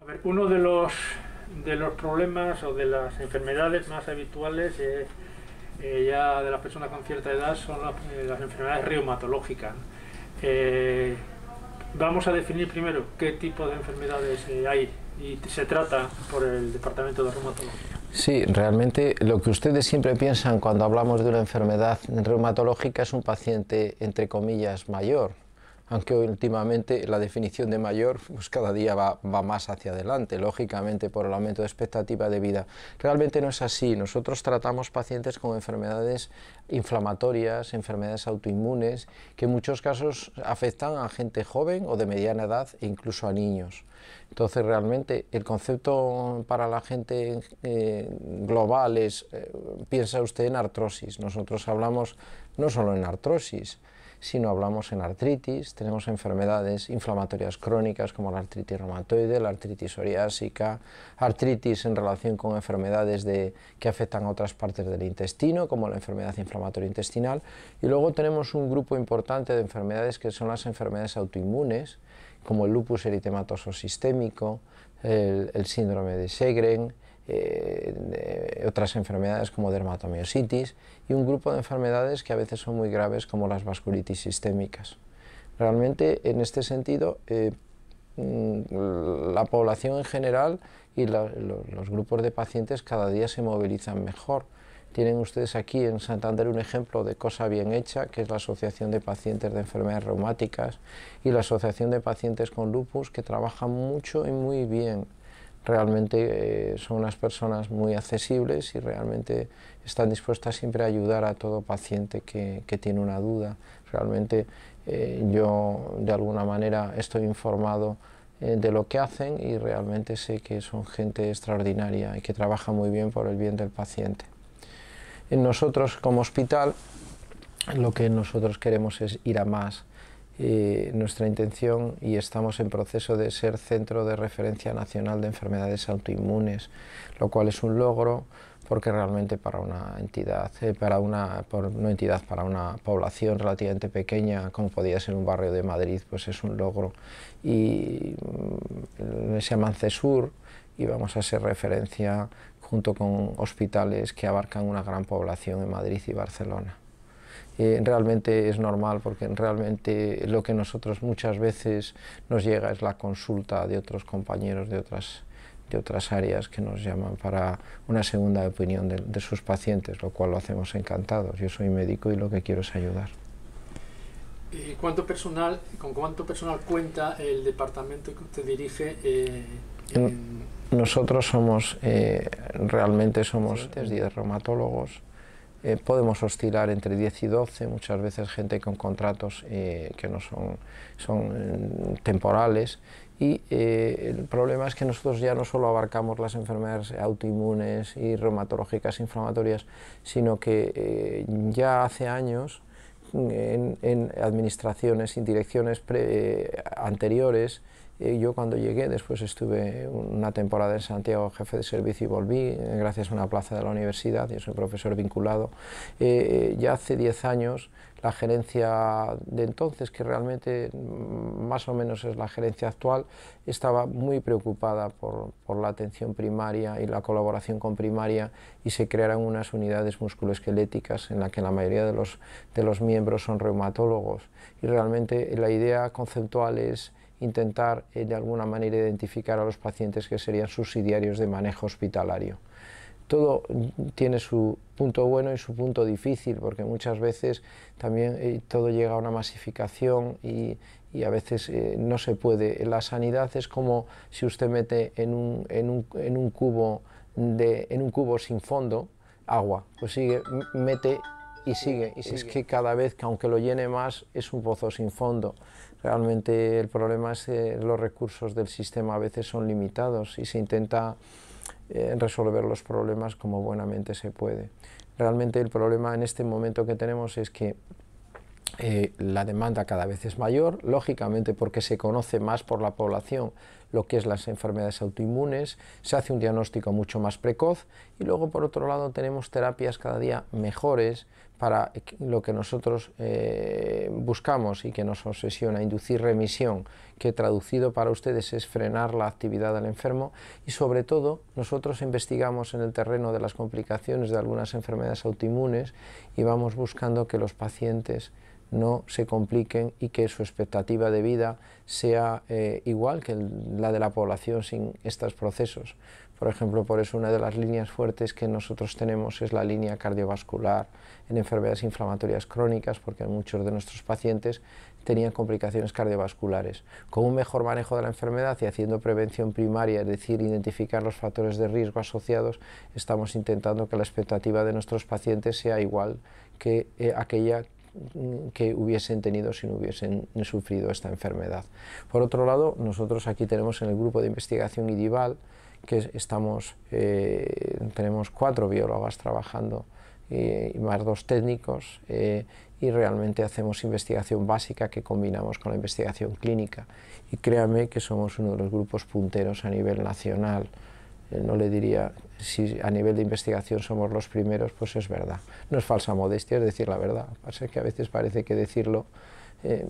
A ver, uno de los, problemas o de las enfermedades más habituales eh, eh, ya de las personas con cierta edad son las, eh, enfermedades reumatológicas. Eh, vamos a definir primero qué tipo de enfermedades eh, hay y se trata por el Departamento de Reumatología. Sí, realmente lo que ustedes siempre piensan cuando hablamos de una enfermedad reumatológica es un paciente, entre comillas, mayor, aunque últimamente la definición de mayor pues cada día va, más hacia adelante, lógicamente por el aumento de expectativa de vida. Realmente no es así, nosotros tratamos pacientes con enfermedades inflamatorias, enfermedades autoinmunes, que en muchos casos afectan a gente joven o de mediana edad e incluso a niños. Entonces realmente el concepto para la gente eh, global es, eh, piensa usted en artrosis, nosotros hablamos no solo en artrosis, si no hablamos en artritis, tenemos enfermedades inflamatorias crónicas como la artritis reumatoide, la artritis psoriásica, artritis en relación con enfermedades que afectan a otras partes del intestino, como la enfermedad inflamatoria intestinal, y luego tenemos un grupo importante de enfermedades que son las enfermedades autoinmunes, como el lupus eritematoso sistémico, el, síndrome de Segren, eh, otras enfermedades como dermatomiositis y un grupo de enfermedades que a veces son muy graves como las vasculitis sistémicas. Realmente en este sentido eh, mm, la población en general y los grupos de pacientes cada día se movilizan mejor. Tienen ustedes aquí en Santander un ejemplo de cosa bien hecha, que es la Asociación de Pacientes de Enfermedades Reumáticas y la Asociación de Pacientes con Lupus, que trabajan mucho y muy bien realmente eh, son unas personas muy accesibles y realmente están dispuestas siempre a ayudar a todo paciente que, tiene una duda. Realmente eh, yo de alguna manera estoy informado eh, de lo que hacen y realmente sé que son gente extraordinaria y que trabaja muy bien por el bien del paciente. Nosotros como hospital lo que nosotros queremos es ir a más eh, nuestra intención y estamos en proceso de ser centro de referencia nacional de enfermedades autoinmunes, lo cual es un logro porque realmente para una entidad, eh, para una, por entidad, para una población relativamente pequeña como podía ser un barrio de Madrid, pues es un logro. Y mm, se llama y vamos a ser referencia junto con hospitales que abarcan una gran población en Madrid y Barcelona. Eh, realmente es normal porque realmente lo que nosotros muchas veces nos llega es la consulta de otros compañeros de otras de otras áreas que nos llaman para una segunda opinión de, sus pacientes, lo cual lo hacemos encantados. Yo soy médico y lo que quiero es ayudar. Eh, cuánto personal, con cuánto personal cuenta el departamento que usted dirige? Eh, nosotros somos, realmente somos 10 reumatólogos, eh, podemos oscilar entre 10 y 12, muchas veces gente con contratos eh, que no son, mm, temporales. Y eh, el problema es que nosotros ya no solo abarcamos las enfermedades autoinmunes y reumatológicas inflamatorias, sino que ya hace años en, administraciones y direcciones anteriores yo cuando llegué, después estuve una temporada en Santiago, jefe de servicio, y volví eh, gracias a una plaza de la universidad, yo soy profesor vinculado. Eh, eh, ya hace 10 años, la gerencia de entonces, que realmente mm, más o menos es la gerencia actual, estaba muy preocupada por, la atención primaria y la colaboración con primaria y se crearon unas unidades musculoesqueléticas en las que la mayoría de los miembros son reumatólogos. Y realmente la idea conceptual es intentar eh, de alguna manera identificar a los pacientes que serían subsidiarios de manejo hospitalario. Todo tiene su punto bueno y su punto difícil, porque muchas veces también eh, todo llega a una masificación y, a veces eh, no se puede. La sanidad es como si usted mete en un, cubo, sin fondo agua, pues sigue, mete y sigue. Y, si es que cada vez que aunque lo llene más, es un pozo sin fondo. Realmente el problema es que eh, los recursos del sistema a veces son limitados y se intenta eh, resolver los problemas como buenamente se puede. Realmente el problema en este momento que tenemos es que eh, la demanda cada vez es mayor, lógicamente porque se conoce más por la población lo que es las enfermedades autoinmunes, se hace un diagnóstico mucho más precoz y luego por otro lado tenemos terapias cada día mejores para lo que nosotros eh, buscamos y que nos obsesiona, inducir remisión, que traducido para ustedes es frenar la actividad del enfermo y sobre todo nosotros investigamos en el terreno de las complicaciones de algunas enfermedades autoinmunes y vamos buscando que los pacientes no se compliquen y que su expectativa de vida sea eh, igual que la de la población sin estos procesos. Por ejemplo, por eso una de las líneas fuertes que nosotros tenemos es la línea cardiovascular en enfermedades inflamatorias crónicas, porque muchos de nuestros pacientes tenían complicaciones cardiovasculares. Con un mejor manejo de la enfermedad y haciendo prevención primaria, es decir, identificar los factores de riesgo asociados, estamos intentando que la expectativa de nuestros pacientes sea igual que eh, aquella que hubiesen tenido si no hubiesen sufrido esta enfermedad. Por otro lado, nosotros aquí tenemos en el grupo de investigación IDIVAL, que estamos, eh, tenemos cuatro biólogas trabajando eh, y más dos técnicos eh, y realmente hacemos investigación básica que combinamos con la investigación clínica. Y créame que somos uno de los grupos punteros a nivel nacional eh, no le diría, si a nivel de investigación somos los primeros, pues es verdad. No es falsa modestia, es decir la verdad. Pasa que a veces parece que decirlo eh,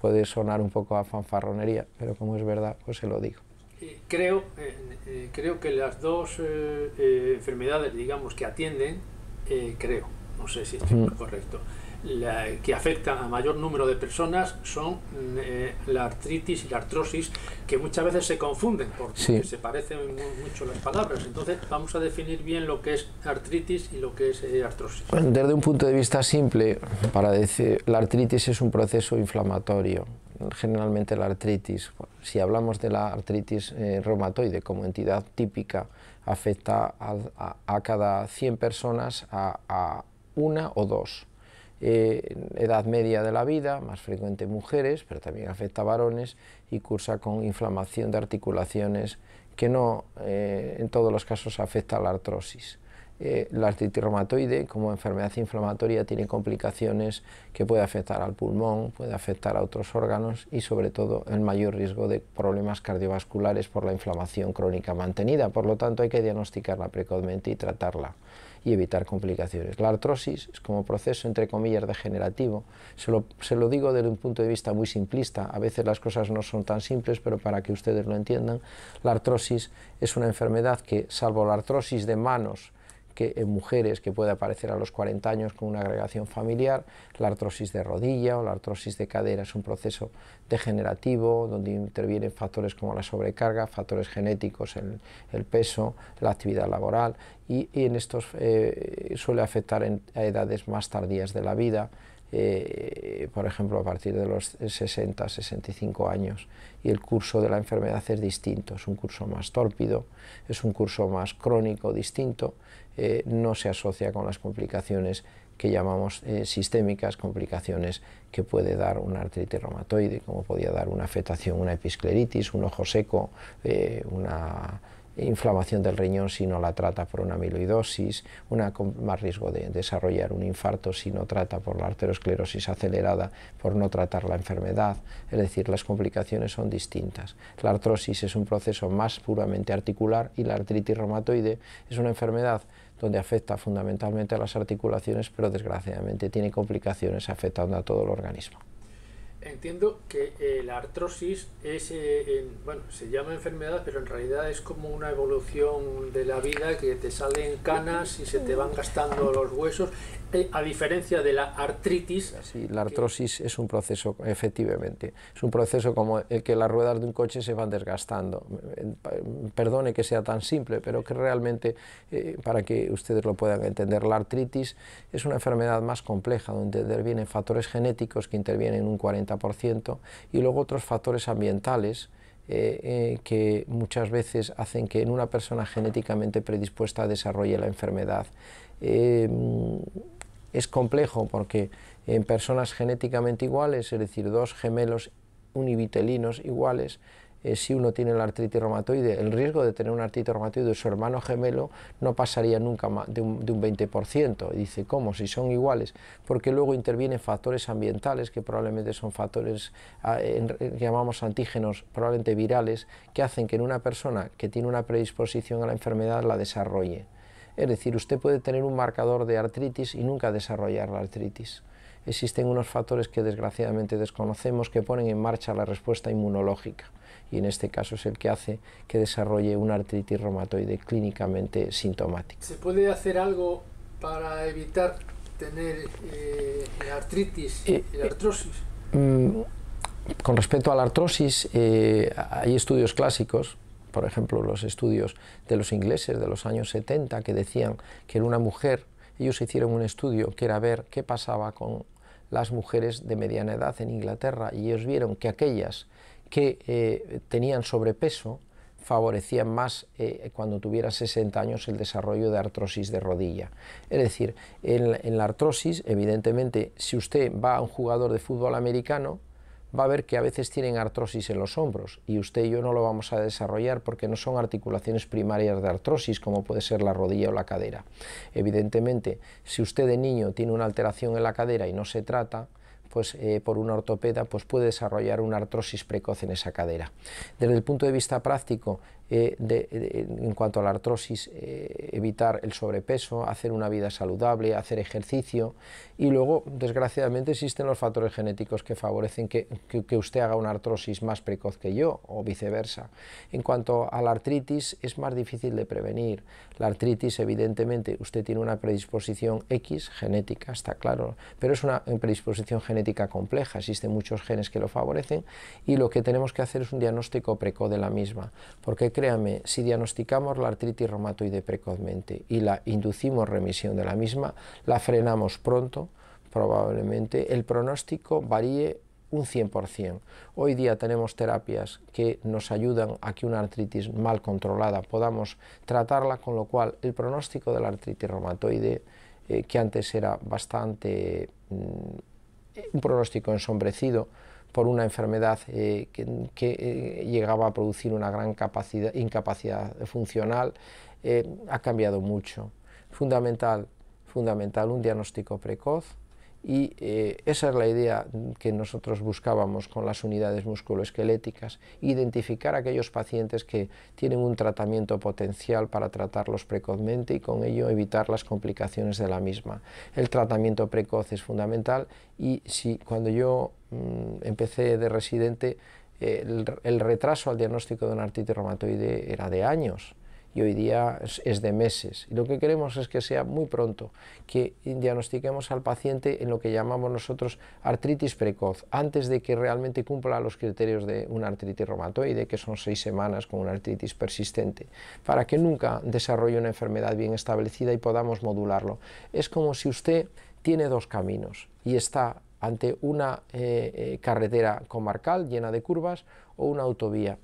puede sonar un poco a fanfarronería, pero como es verdad, pues se lo digo. Eh, creo, creo que las dos enfermedades, digamos, que atienden, creo, no sé si estoy mm. correcto, que afectan a mayor número de personas son eh, la artritis y la artrosis, que muchas veces se confunden porque se parecen mucho las palabras. Entonces, vamos a definir bien lo que es artritis y lo que es eh, artrosis. Desde un punto de vista simple, para decir, la artritis es un proceso inflamatorio generalmente la artritis. Si hablamos de la artritis eh, reumatoide como entidad típica, afecta a, cada 100 personas a, a una o dos. Eh, edad media de la vida, más frecuente mujeres, pero también afecta a varones y cursa con inflamación de articulaciones que no eh, en todos los casos afecta a la artrosis. Eh, la artritis reumatoide como enfermedad inflamatoria tiene complicaciones que puede afectar al pulmón, puede afectar a otros órganos y sobre todo el mayor riesgo de problemas cardiovasculares por la inflamación crónica mantenida. Por lo tanto hay que diagnosticarla precozmente y tratarla y evitar complicaciones. La artrosis es como proceso, entre comillas, degenerativo. Se lo, digo desde un punto de vista muy simplista. A veces las cosas no son tan simples, pero para que ustedes lo entiendan, la artrosis es una enfermedad que, salvo la artrosis de manos, que en mujeres que puede aparecer a los 40 años con una agregación familiar, la artrosis de rodilla o la artrosis de cadera es un proceso degenerativo donde intervienen factores como la sobrecarga, factores genéticos, el, peso, la actividad laboral y, en estos eh, suele afectar a edades más tardías de la vida. Eh, por ejemplo, a partir de los 60, 65 años, y el curso de la enfermedad es distinto, es un curso más tórpido, es un curso más crónico, distinto, eh, no se asocia con las complicaciones que llamamos eh, sistémicas, complicaciones que puede dar una artritis reumatoide, como podía dar una afectación, una episcleritis, un ojo seco, eh, una inflamación del riñón si no la trata por una amiloidosis, una, más riesgo de desarrollar un infarto si no trata por la arteriosclerosis acelerada, por no tratar la enfermedad, es decir, las complicaciones son distintas. La artrosis es un proceso más puramente articular y la artritis reumatoide es una enfermedad donde afecta fundamentalmente a las articulaciones, pero desgraciadamente tiene complicaciones afectando a todo el organismo. Entiendo que eh, la artrosis es, eh, bueno, se llama enfermedad, pero en realidad es como una evolución de la vida que te salen canas y se te van gastando los huesos a diferencia de la artritis. Sí, la artrosis es un proceso, efectivamente, es un proceso como el que las ruedas de un coche se van desgastando. Perdone que sea tan simple, pero que realmente, eh, para que ustedes lo puedan entender, la artritis es una enfermedad más compleja, donde intervienen factores genéticos que intervienen un 40% y luego otros factores ambientales. Eh, eh, que muchas veces hacen que en una persona genéticamente predispuesta desarrolle la enfermedad. Eh, es complejo porque en personas genéticamente iguales, es decir, dos gemelos univitelinos iguales, eh, si uno tiene la artritis reumatoide, el riesgo de tener una artritis reumatoide de su hermano gemelo no pasaría nunca de un, de un 20%. dice, ¿cómo? Si son iguales. Porque luego intervienen factores ambientales, que probablemente son factores ah, llamamos antígenos, probablemente virales, que hacen que en una persona que tiene una predisposición a la enfermedad la desarrolle. Es decir, usted puede tener un marcador de artritis y nunca desarrollar la artritis. Existen unos factores que desgraciadamente desconocemos que ponen en marcha la respuesta inmunológica y en este caso es el que hace que desarrolle una artritis reumatoide clínicamente sintomática. ¿Se puede hacer algo para evitar tener eh, artritis, y eh, artrosis? Eh, mm, con respecto a la artrosis, hay estudios clásicos por ejemplo, los estudios de los ingleses de los años 70 que decían que era una mujer, ellos hicieron un estudio que era ver qué pasaba con las mujeres de mediana edad en Inglaterra y ellos vieron que aquellas que eh, tenían sobrepeso favorecían más eh, cuando tuviera 60 años el desarrollo de artrosis de rodilla. Es decir, en la artrosis, evidentemente, si usted va a un jugador de fútbol americano, va a ver que a veces tienen artrosis en los hombros y usted y yo no lo vamos a desarrollar porque no son articulaciones primarias de artrosis como puede ser la rodilla o la cadera. Evidentemente, si usted de niño tiene una alteración en la cadera y no se trata, pues, eh, por una ortopeda pues puede desarrollar una artrosis precoz en esa cadera. Desde el punto de vista práctico, eh, de, en cuanto a la artrosis, eh, evitar el sobrepeso, hacer una vida saludable, hacer ejercicio y luego, desgraciadamente, existen los factores genéticos que favorecen que, que, usted haga una artrosis más precoz que yo o viceversa. En cuanto a la artritis, es más difícil de prevenir. La artritis, evidentemente, usted tiene una predisposición X genética, está claro, pero es una predisposición genética compleja, existen muchos genes que lo favorecen y lo que tenemos que hacer es un diagnóstico precoz de la misma, porque créame, si diagnosticamos la artritis reumatoide precozmente y la inducimos remisión de la misma, la frenamos pronto, probablemente el pronóstico varíe un 100%. Hoy día tenemos terapias que nos ayudan a que una artritis mal controlada podamos tratarla, con lo cual el pronóstico de la artritis reumatoide, eh, que antes era bastante mm, un pronóstico ensombrecido, por una enfermedad eh, que, eh, llegaba a producir una gran incapacidad funcional, eh, ha cambiado mucho. Fundamental, fundamental un diagnóstico precoz, y eh, esa es la idea que nosotros buscábamos con las unidades musculoesqueléticas, identificar aquellos pacientes que tienen un tratamiento potencial para tratarlos precozmente y con ello evitar las complicaciones de la misma. El tratamiento precoz es fundamental y si cuando yo mm, empecé de residente eh, el, el retraso al diagnóstico de una artritis reumatoide era de años y hoy día es, de meses. Y lo que queremos es que sea muy pronto, que diagnostiquemos al paciente en lo que llamamos nosotros artritis precoz, antes de que realmente cumpla los criterios de una artritis reumatoide, que son seis semanas con una artritis persistente, para que nunca desarrolle una enfermedad bien establecida y podamos modularlo. Es como si usted tiene dos caminos y está ante una eh, eh, carretera comarcal llena de curvas o una autovía.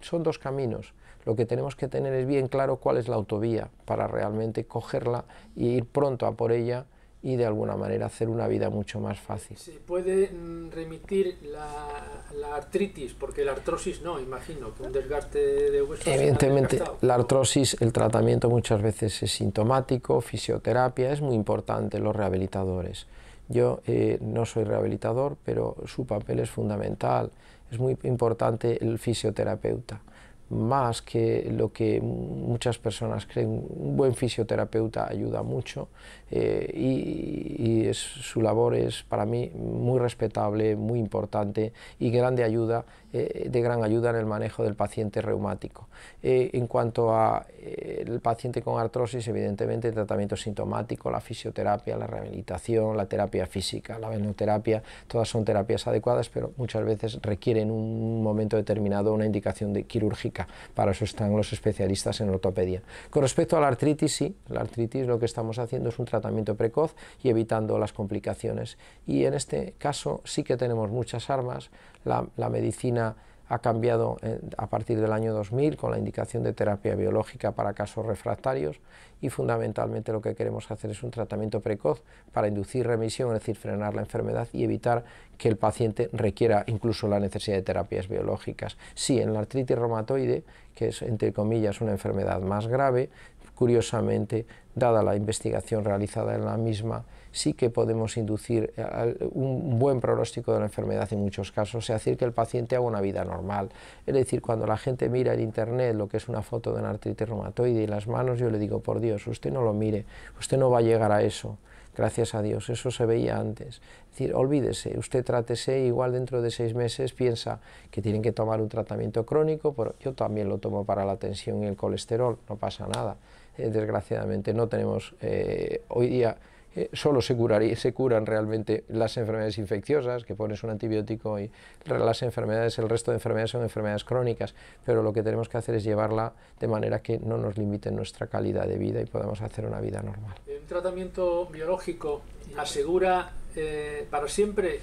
Son dos caminos lo que tenemos que tener es bien claro cuál es la autovía para realmente cogerla y ir pronto a por ella y de alguna manera hacer una vida mucho más fácil. ¿Se puede mm, remitir la, artritis? Porque la artrosis no, imagino, que un desgaste de huesos. Evidentemente, la artrosis, el tratamiento muchas veces es sintomático, fisioterapia, es muy importante los rehabilitadores. Yo eh, no soy rehabilitador, pero su papel es fundamental. Es muy importante el fisioterapeuta más que lo que muchas personas creen. Un buen fisioterapeuta ayuda mucho eh, y, es, su labor es para mí muy respetable, muy importante y grande ayuda, eh, de gran ayuda en el manejo del paciente reumático. Eh, en cuanto al el paciente con artrosis, evidentemente el tratamiento sintomático, la fisioterapia, la rehabilitación, la terapia física, la venoterapia, todas son terapias adecuadas, pero muchas veces requieren un momento determinado una indicación de quirúrgica. Para eso están los especialistas en ortopedia. Con respecto a la artritis, sí, la artritis lo que estamos haciendo es un tratamiento precoz y evitando las complicaciones. Y en este caso sí que tenemos muchas armas. La, medicina ha cambiado eh, a partir del año 2000 con la indicación de terapia biológica para casos refractarios y fundamentalmente lo que queremos hacer es un tratamiento precoz para inducir remisión, es decir, frenar la enfermedad y evitar que el paciente requiera incluso la necesidad de terapias biológicas. Sí, en la artritis reumatoide, que es entre comillas una enfermedad más grave, Curiosamente, dada la investigación realizada en la misma, sí que podemos inducir eh, un buen pronóstico de la enfermedad en muchos casos, es decir, que el paciente haga una vida normal. Es decir, cuando la gente mira en internet lo que es una foto de una artritis reumatoide y las manos, yo le digo, por Dios, usted no lo mire, usted no va a llegar a eso. Gracias a Dios, eso se veía antes. Es decir, olvídese, usted trátese, igual dentro de seis meses piensa que tienen que tomar un tratamiento crónico, pero yo también lo tomo para la tensión y el colesterol, no pasa nada. Eh, desgraciadamente no tenemos eh, hoy día... Eh, solo se, se curan realmente las enfermedades infecciosas, que pones un antibiótico y las enfermedades, el resto de enfermedades son enfermedades crónicas, pero lo que tenemos que hacer es llevarla de manera que no nos limite nuestra calidad de vida y podamos hacer una vida normal. ¿Un tratamiento biológico asegura eh, para siempre?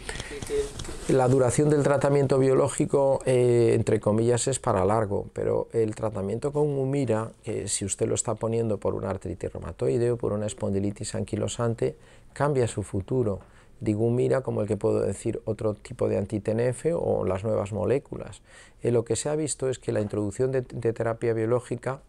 La duración del tratamiento biológico, eh, entre comillas, es para largo, pero el tratamiento con humira, eh, si usted lo está poniendo por una artritis reumatoide o por una espondilitis anquilosante, cambia su futuro. Digo humira como el que puedo decir otro tipo de antitenefe o las nuevas moléculas. lo que se ha visto es que la introducción de terapia biológica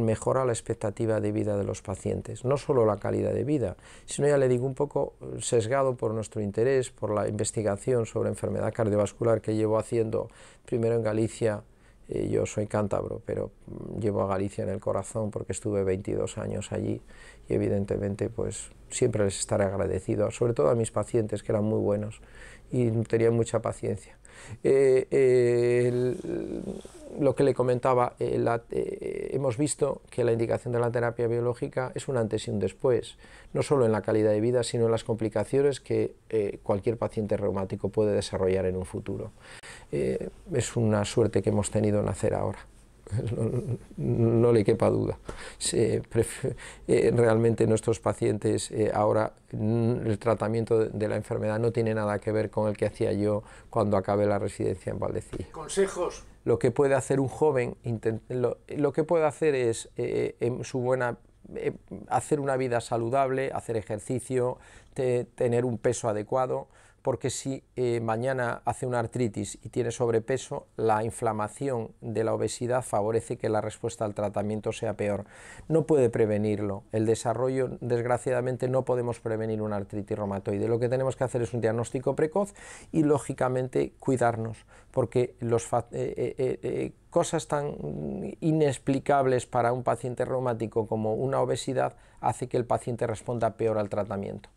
mejora la expectativa de vida de los pacientes, no solo la calidad de vida, sino ya le digo un poco sesgado por nuestro interés, por la investigación sobre enfermedad cardiovascular que llevo haciendo primero en Galicia, eh, yo soy cántabro, pero mm, llevo a Galicia en el corazón porque estuve 22 años allí y evidentemente pues siempre les estaré agradecido, sobre todo a mis pacientes que eran muy buenos y tenían mucha paciencia. Eh, eh, lo que le comentaba, eh, hemos visto que la indicación de la terapia biológica es un antes y un después, no solo en la calidad de vida, sino en las complicaciones que cualquier paciente reumático puede desarrollar en un futuro. es una suerte que hemos tenido en hacer ahora. no, le quepa duda. Eh, realmente nuestros pacientes eh, ahora mm, el tratamiento de, la enfermedad no tiene nada que ver con el que hacía yo cuando acabé la residencia en Valdecilla. Consejos. Lo que puede hacer un joven, lo, que puede hacer es eh, en su buena hacer una vida saludable, hacer ejercicio, tener un peso adecuado porque si eh, mañana hace una artritis y tiene sobrepeso, la inflamación de la obesidad favorece que la respuesta al tratamiento sea peor. No puede prevenirlo. El desarrollo, desgraciadamente, no podemos prevenir una artritis reumatoide. Lo que tenemos que hacer es un diagnóstico precoz y, lógicamente, cuidarnos, porque los eh, eh, cosas tan inexplicables para un paciente reumático como una obesidad hace que el paciente responda peor al tratamiento.